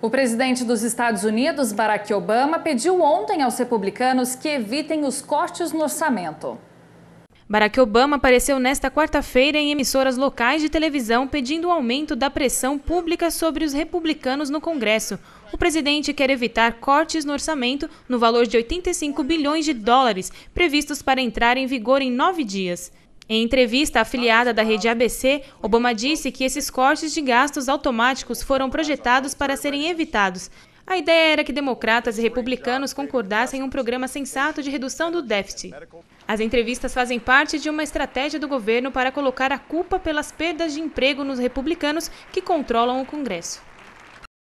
O presidente dos Estados Unidos, Barack Obama, pediu ontem aos republicanos que evitem os cortes no orçamento. Barack Obama apareceu nesta quarta-feira em emissoras locais de televisão pedindo o um aumento da pressão pública sobre os republicanos no Congresso. O presidente quer evitar cortes no orçamento no valor de 85 bilhões de dólares, previstos para entrar em vigor em nove dias. Em entrevista afiliada da rede ABC, Obama disse que esses cortes de gastos automáticos foram projetados para serem evitados. A ideia era que democratas e republicanos concordassem em um programa sensato de redução do déficit. As entrevistas fazem parte de uma estratégia do governo para colocar a culpa pelas perdas de emprego nos republicanos que controlam o Congresso.